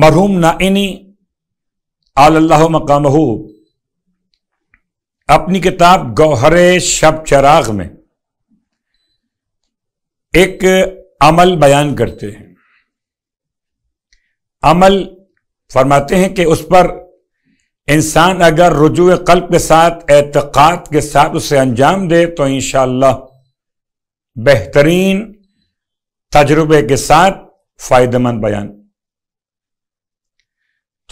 मरहूम नाइनी आल्लाह मकाम अपनी किताब गौहरे शब चराग में एक अमल बयान करते हैं अमल फरमाते हैं कि उस पर इंसान अगर रुजू कल्ब के साथ एतक़ात के साथ उसे अंजाम दे तो इन बेहतरीन तजुर्बे के साथ फ़ायदेमंद बयान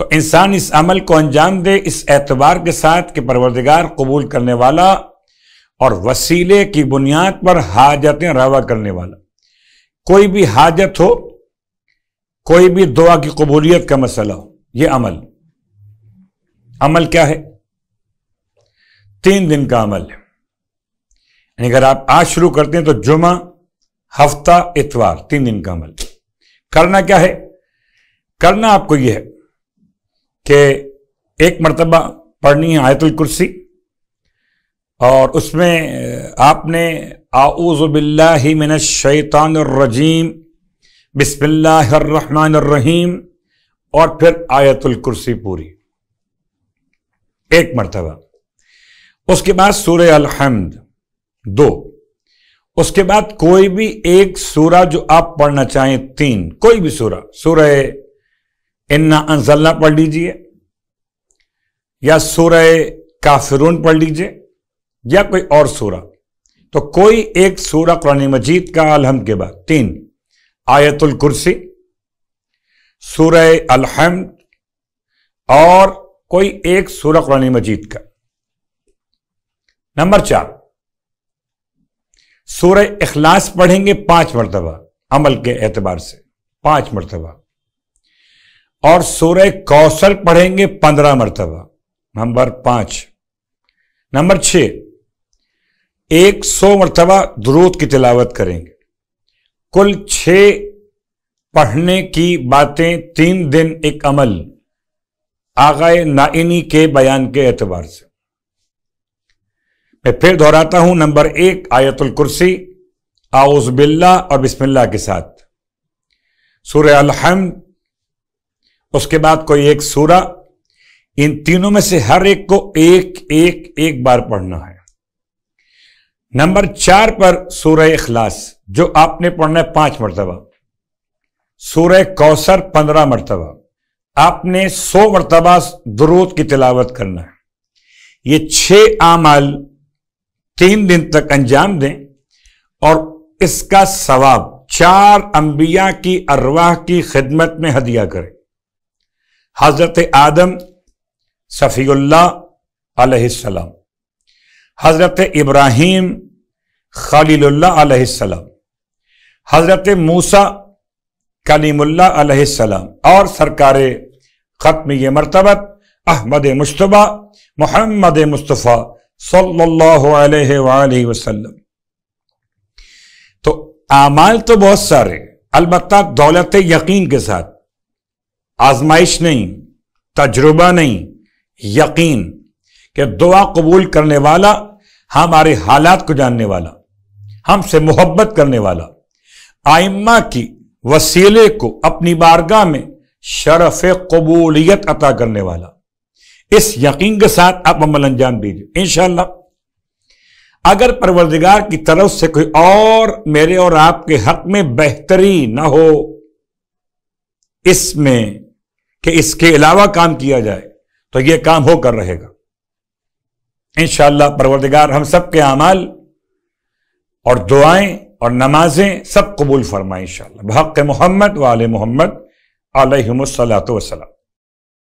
तो इंसान इस अमल को अंजाम दे इस एतबार के साथ कि परवरदिगार कबूल करने वाला और वसीले की बुनियाद पर हाजतें रवा करने वाला कोई भी हाजत हो कोई भी दुआ की कबूलियत का मसला हो यह अमल अमल क्या है तीन दिन का अमल है यानी अगर आप आज शुरू करते हैं तो जुमा हफ्ता इतवार तीन दिन का अमल करना क्या है करना आपको यह है कि एक मरतबा पढ़नी है आयतुल कुर्सी और उसमें आपने आऊज़बिल्लाशैतानरजीम बिस्मिल्लाहमानरहीम और फिर आयतुल कुर्सी पूरी एक मरतबा उसके बाद सूर्य अलहमद दो उसके बाद कोई भी एक सूरा जो आप पढ़ना चाहें तीन कोई भी सूरा सूरह इन्ना अनजल्ला पढ़ लीजिए या सूरह काफिरून पढ़ लीजिए या कोई और सूरा तो कोई एक सूरा कुरान मजीद का अलहम के बाद तीन आयतुल कुर्सी सूरह अलहम और कोई एक सूरह कुरान मजीद का नंबर चार सूरह इखलास पढ़ेंगे पांच मरतबा अमल के एतबार से पांच मरतबा और सूर्य कौशल पढ़ेंगे पंद्रह मरतबा नंबर पांच नंबर छ एक सौ मरतबा द्रोत की तिलावत करेंगे कुल छ पढ़ने की बातें तीन दिन एक अमल आगाए नाइनी के बयान के एतबार से मैं फिर दोहराता हूं नंबर एक आयतुल कुर्सी आउज बिल्ला और बिस्मिल्ला के साथ सूर्य अलहमद उसके बाद कोई एक सूरा इन तीनों में से हर एक को एक एक एक बार पढ़ना है नंबर चार पर सूर्य इखलास जो आपने पढ़ना है पांच मरतबा सूर्य कौसर पंद्रह मरतबा आपने सौ मरतबा द्रोत की तिलावत करना है ये छह आमाल तीन दिन तक अंजाम दें और इसका सवाब चार अंबिया की अरवाह की खिदमत में हदिया करें हज़रत आदम सफ़ील्ला हज़रत इब्राहिम खलील्ला हज़रत मूसा कलीमुल्ला और सरकार ख़त्म ये मरतबत अहमद मुशतबा मोहम्मद मुस्तफ़ा सल्लल्लाहु तो आमाल तो बहुत सारे अलबत् दौलत यकीन के साथ आजमाइश नहीं तजुर्बा नहीं यकीन कि दुआ कबूल करने वाला हमारे हालात को जानने वाला हमसे मोहब्बत करने वाला आइम्मा की वसीले को अपनी बारगाह में शरफ कबूलियत अता करने वाला इस यकीन के साथ आप अमल अंजाम दीजिए इनशाला अगर परवरदिगार की तरफ से कोई और मेरे और आपके हक में बेहतरी ना हो इसमें कि इसके अलावा काम किया जाए तो यह काम होकर रहेगा इन परवरदिगार हम सब के अमाल और दुआएं और नमाजें सब कबूल फरमाएं इन बहक मोहम्मद वाल मोहम्मद आलहमसलात वसलम